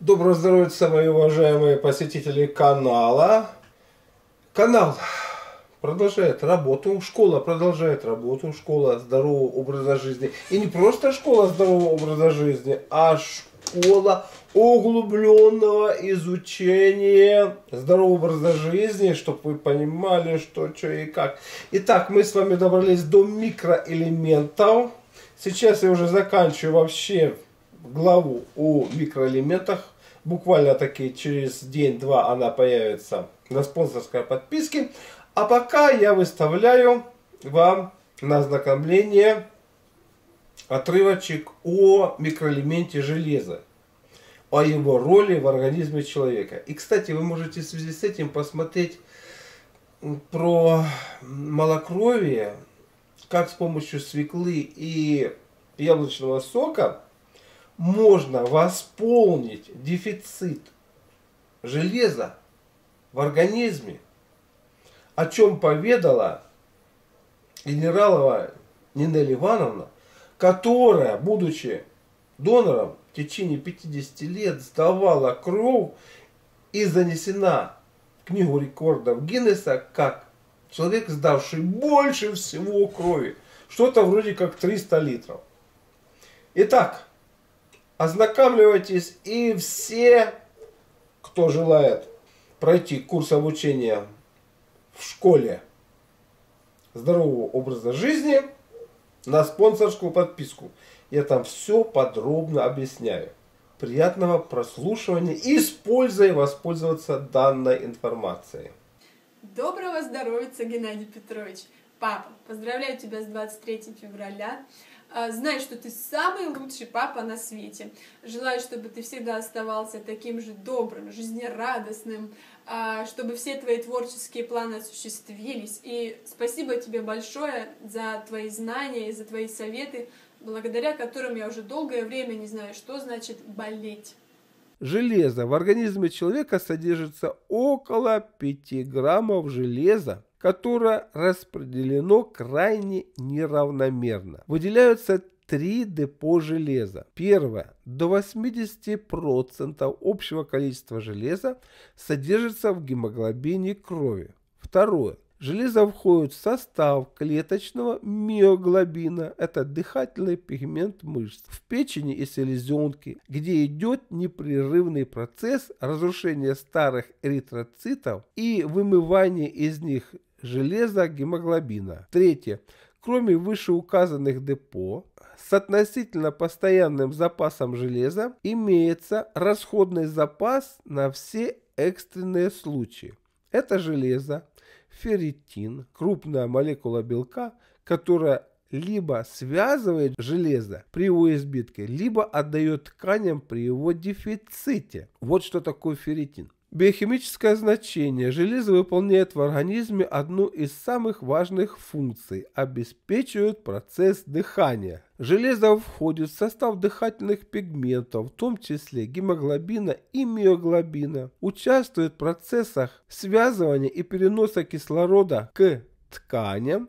Доброго здоровья, мои уважаемые посетители канала. Канал продолжает работу, школа продолжает работу, школа здорового образа жизни. И не просто школа здорового образа жизни, а школа углубленного изучения здорового образа жизни, чтобы вы понимали, что, что и как. Итак, мы с вами добрались до микроэлементов. Сейчас я уже заканчиваю вообще главу о микроэлементах. Буквально таки через день-два она появится на спонсорской подписке. А пока я выставляю вам на ознакомление отрывочек о микроэлементе железа, о его роли в организме человека. И, кстати, вы можете в связи с этим посмотреть про малокровие, как с помощью свеклы и яблочного сока – можно восполнить дефицит железа в организме, о чем поведала генералова Нинель Ивановна, которая, будучи донором, в течение 50 лет сдавала кровь и занесена в Книгу рекордов Гиннеса как человек, сдавший больше всего крови. Что-то вроде как 300 литров. Итак, Ознакомливайтесь и все, кто желает пройти курс обучения в школе здорового образа жизни, на спонсорскую подписку. Я там все подробно объясняю. Приятного прослушивания и с воспользоваться данной информацией. Доброго здоровья, Геннадий Петрович! папа. Поздравляю тебя с 23 февраля. А, Знай, что ты самый лучший папа на свете. Желаю, чтобы ты всегда оставался таким же добрым, жизнерадостным, а, чтобы все твои творческие планы осуществились. И спасибо тебе большое за твои знания и за твои советы, благодаря которым я уже долгое время не знаю, что значит болеть. Железо. В организме человека содержится около 5 граммов железа которое распределено крайне неравномерно. Выделяются три депо железа. Первое. До 80% общего количества железа содержится в гемоглобине крови. Второе. Железо входит в состав клеточного миоглобина, это дыхательный пигмент мышц, в печени и селезенке, где идет непрерывный процесс разрушения старых эритроцитов и вымывания из них железа, гемоглобина. Третье. Кроме вышеуказанных депо, с относительно постоянным запасом железа имеется расходный запас на все экстренные случаи. Это железо, ферритин, крупная молекула белка, которая либо связывает железо при его избитке, либо отдает тканям при его дефиците. Вот что такое ферритин. Биохимическое значение. железа выполняет в организме одну из самых важных функций – обеспечивает процесс дыхания. Железо входит в состав дыхательных пигментов, в том числе гемоглобина и миоглобина. Участвует в процессах связывания и переноса кислорода к тканям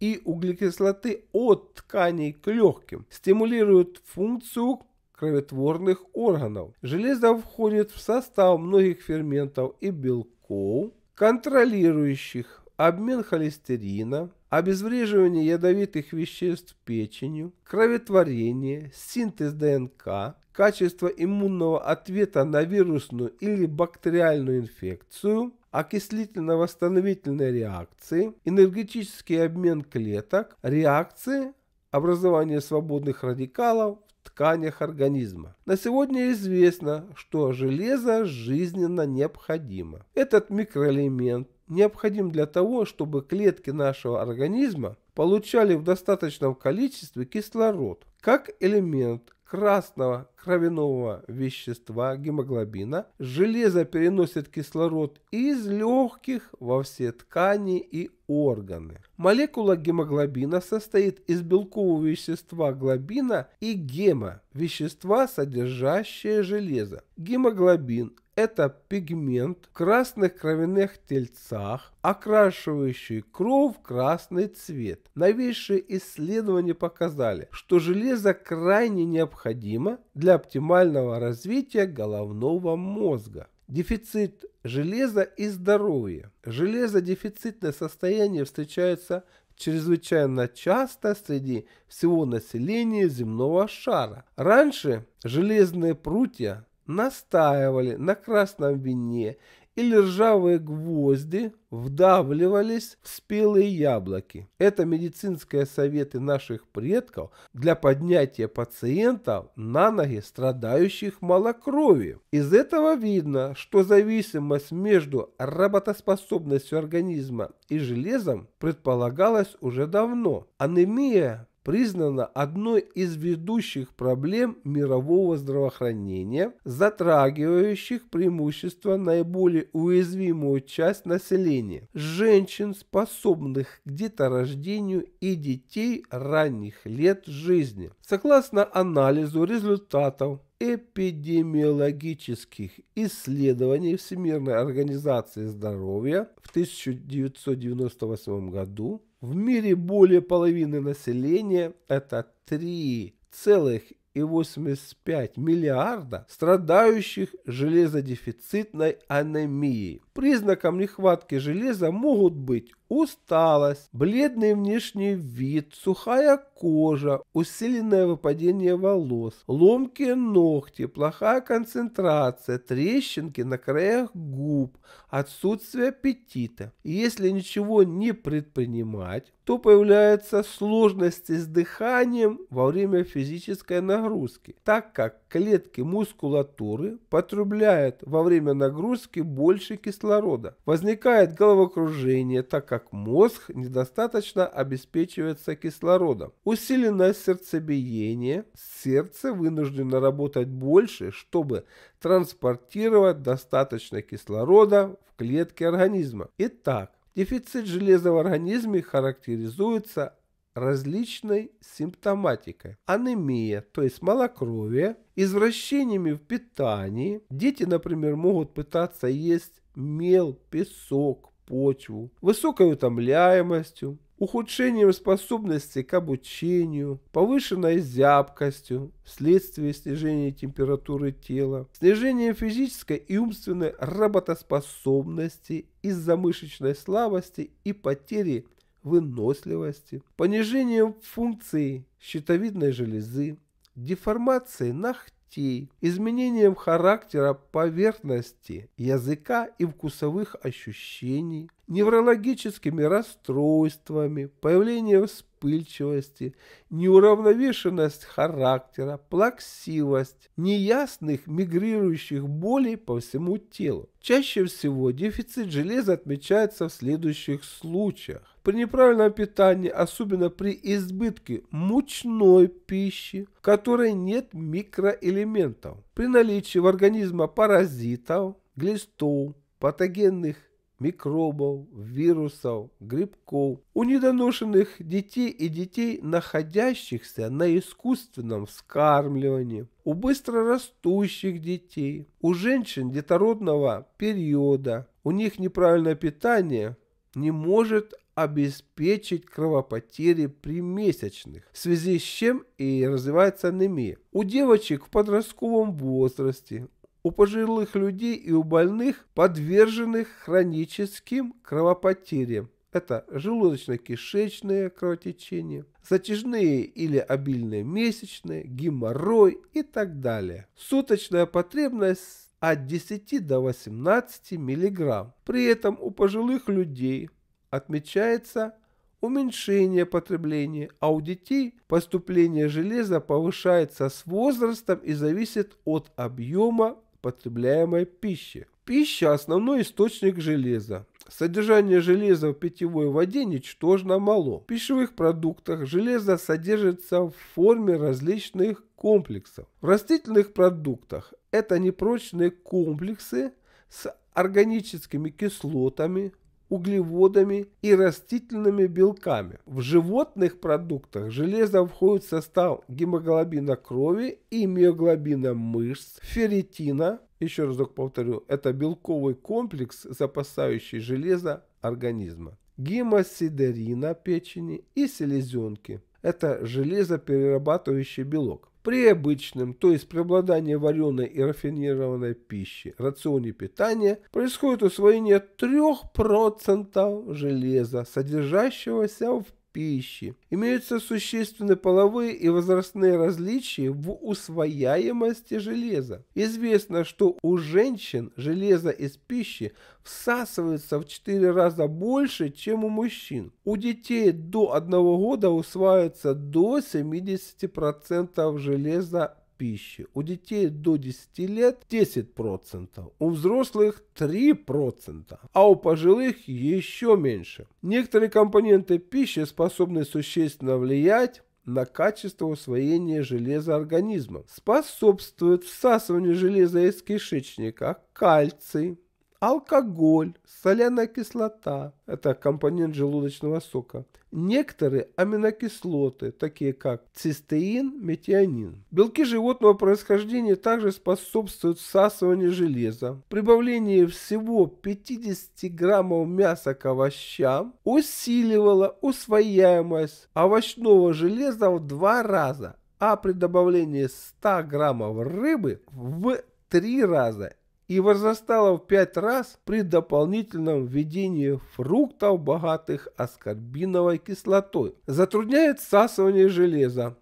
и углекислоты от тканей к легким. Стимулирует функцию кроветворных органов. Железо входит в состав многих ферментов и белков, контролирующих обмен холестерина, обезвреживание ядовитых веществ печенью, кроветворение, синтез ДНК, качество иммунного ответа на вирусную или бактериальную инфекцию, окислительно-восстановительные реакции, энергетический обмен клеток, реакции, образование свободных радикалов, тканях организма. На сегодня известно, что железо жизненно необходимо. Этот микроэлемент необходим для того, чтобы клетки нашего организма получали в достаточном количестве кислород, как элемент красного кровяного вещества гемоглобина, железо переносит кислород из легких во все ткани и органы. Молекула гемоглобина состоит из белкового вещества глобина и гема – вещества, содержащее железо. Гемоглобин это пигмент в красных кровяных тельцах, окрашивающий кровь в красный цвет. Новейшие исследования показали, что железо крайне необходимо для оптимального развития головного мозга. Дефицит железа и здоровье. Железодефицитное состояние встречается чрезвычайно часто среди всего населения земного шара. Раньше железные прутья настаивали на красном вине или ржавые гвозди вдавливались в спелые яблоки. Это медицинские советы наших предков для поднятия пациентов на ноги страдающих малокровием. Из этого видно, что зависимость между работоспособностью организма и железом предполагалась уже давно. Анемия признана одной из ведущих проблем мирового здравоохранения, затрагивающих преимущества наиболее уязвимую часть населения – женщин, способных к деторождению и детей ранних лет жизни. Согласно анализу результатов эпидемиологических исследований Всемирной организации здоровья в 1998 году в мире более половины населения, это 3,85 миллиарда страдающих железодефицитной анемией. Признаком нехватки железа могут быть усталость, бледный внешний вид, сухая кожа, усиленное выпадение волос, ломкие ногти, плохая концентрация, трещинки на краях губ, отсутствие аппетита. Если ничего не предпринимать, то появляются сложности с дыханием во время физической нагрузки, так как клетки мускулатуры потребляют во время нагрузки больше кислорода. Возникает головокружение, так как мозг недостаточно обеспечивается кислородом. Усиленное сердцебиение, сердце вынуждено работать больше, чтобы транспортировать достаточно кислорода в клетки организма. Итак, Дефицит железа в организме характеризуется различной симптоматикой. Анемия, то есть малокровие, извращениями в питании. Дети, например, могут пытаться есть мел, песок, почву, высокой утомляемостью, ухудшением способности к обучению, повышенной зябкостью вследствие снижения температуры тела, снижением физической и умственной работоспособности из-за мышечной слабости и потери выносливости, понижением функций щитовидной железы, деформацией ногтей, изменением характера поверхности языка и вкусовых ощущений, неврологическими расстройствами, появлением вспыльчивости, неуравновешенность характера, плаксивость, неясных мигрирующих болей по всему телу. Чаще всего дефицит железа отмечается в следующих случаях при неправильном питании, особенно при избытке мучной пищи, в которой нет микроэлементов, при наличии в организме паразитов, глистов, патогенных микробов, вирусов, грибков, у недоношенных детей и детей, находящихся на искусственном вскармливании, у быстрорастущих детей, у женщин детородного периода. У них неправильное питание не может обеспечить кровопотери при месячных, в связи с чем и развивается анемия. У девочек в подростковом возрасте, у пожилых людей и у больных, подверженных хроническим кровопотерям. Это желудочно-кишечное кровотечение, затяжные или обильные месячные, геморрой и так далее. Суточная потребность от 10 до 18 мг. При этом у пожилых людей отмечается уменьшение потребления, а у детей поступление железа повышается с возрастом и зависит от объема потребляемой пищи. Пища – основной источник железа. Содержание железа в питьевой воде ничтожно мало. В пищевых продуктах железо содержится в форме различных комплексов. В растительных продуктах это непрочные комплексы с органическими кислотами, углеводами и растительными белками. В животных продуктах железо входит в состав гемоглобина крови и миоглобина мышц, ферритина, еще разок повторю, это белковый комплекс, запасающий железо организма, гемосидерина печени и селезенки. Это железоперерабатывающий белок при обычном, то есть преобладании вареной и рафинированной пищи, рационе питания происходит усвоение 3% железа, содержащегося в пищи. Имеются существенные половые и возрастные различия в усвояемости железа. Известно, что у женщин железо из пищи всасывается в 4 раза больше, чем у мужчин. У детей до 1 года усваивается до 70% железа пищи. У детей до 10 лет 10%, у взрослых 3%, а у пожилых еще меньше. Некоторые компоненты пищи способны существенно влиять на качество усвоения железа организмом. Способствует всасыванию железа из кишечника кальций, Алкоголь, соляная кислота – это компонент желудочного сока. Некоторые аминокислоты, такие как цистеин, метионин. Белки животного происхождения также способствуют всасыванию железа, прибавление всего 50 граммов мяса к овощам усиливало усвояемость овощного железа в два раза, а при добавлении 100 граммов рыбы в три раза и возрастала в пять раз при дополнительном введении фруктов, богатых аскорбиновой кислотой. Затрудняет всасывание железа,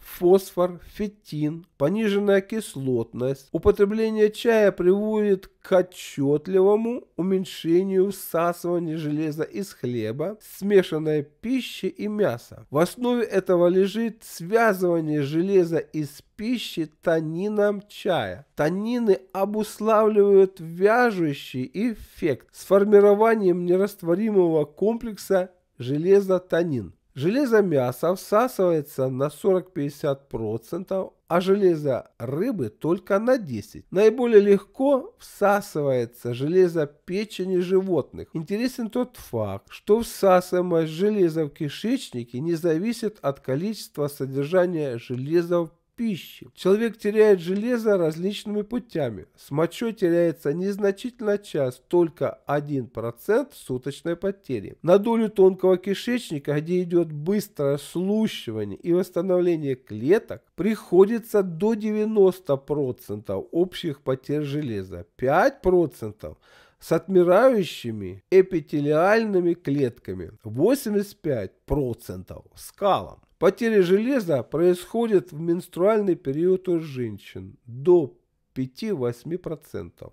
фосфор, фетин, пониженная кислотность. Употребление чая приводит к отчетливому уменьшению всасывания железа из хлеба, смешанной пищи и мяса. В основе этого лежит связывание железа из пищи танином чая. Танины обуславливают вяжущий эффект с формированием нерастворимого комплекса железа-танин. Железо мяса всасывается на 40-50%, а железо рыбы только на 10%. Наиболее легко всасывается железо печени животных. Интересен тот факт, что всасываемость железа в кишечнике не зависит от количества содержания железа в пищи. Человек теряет железо различными путями. С мочой теряется незначительно час, только 1% суточной потери. На долю тонкого кишечника, где идет быстрое слущивание и восстановление клеток, приходится до 90% общих потерь железа, 5% с отмирающими эпителиальными клетками, 85% скалом. Потеря железа происходит в менструальный период у женщин до 5-8%.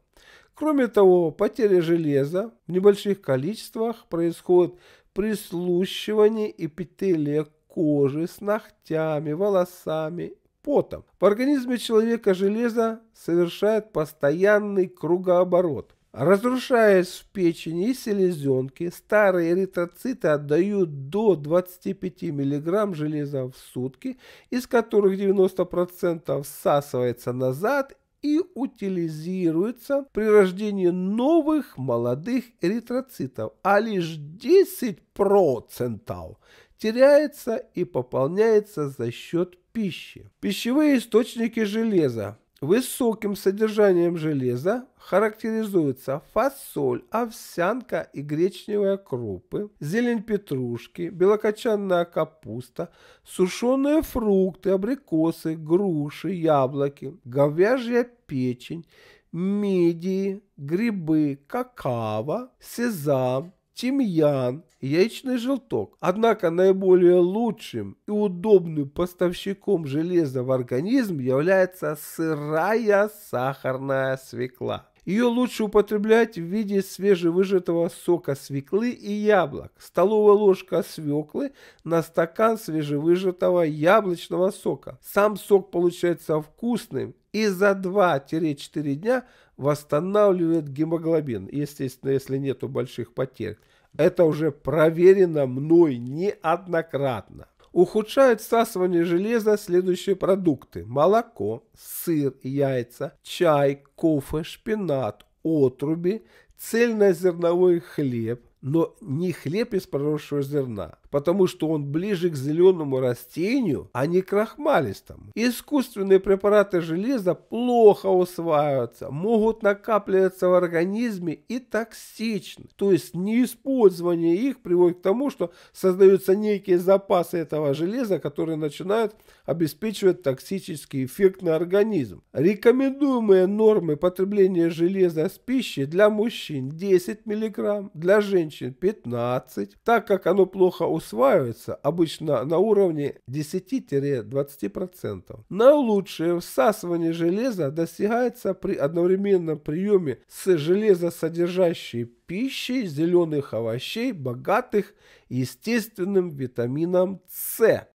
Кроме того, потеря железа в небольших количествах происходит при слущивании эпителия кожи с ногтями, волосами, потом. В организме человека железо совершает постоянный кругооборот. Разрушаясь в печени и селезенке, старые эритроциты отдают до 25 мг железа в сутки, из которых 90% всасывается назад и утилизируется при рождении новых молодых эритроцитов, а лишь 10% теряется и пополняется за счет пищи. Пищевые источники железа Высоким содержанием железа характеризуются фасоль, овсянка и гречневые крупы, зелень петрушки, белокочанная капуста, сушеные фрукты, абрикосы, груши, яблоки, говяжья печень, мидии, грибы, какао, сезам, тимьян, яичный желток. Однако наиболее лучшим и удобным поставщиком железа в организм является сырая сахарная свекла. Ее лучше употреблять в виде свежевыжатого сока свеклы и яблок. Столовая ложка свеклы на стакан свежевыжатого яблочного сока. Сам сок получается вкусным и за 2-4 дня восстанавливает гемоглобин, естественно, если нету больших потерь. Это уже проверено мной неоднократно ухудшают всасывание железа следующие продукты. Молоко, сыр, яйца, чай, кофе, шпинат, отруби, цельнозерновой хлеб, но не хлеб из проросшего зерна потому что он ближе к зеленому растению, а не к крахмалистому. Искусственные препараты железа плохо усваиваются, могут накапливаться в организме и токсичны. То есть неиспользование их приводит к тому, что создаются некие запасы этого железа, которые начинают обеспечивать токсический эффект на организм. Рекомендуемые нормы потребления железа с пищей для мужчин 10 мг, для женщин 15, так как оно плохо усваивается усваивается обычно на уровне 10-20%. На лучшее всасывание железа достигается при одновременном приеме с железосодержащей пищей зеленых овощей, богатых естественным витамином С.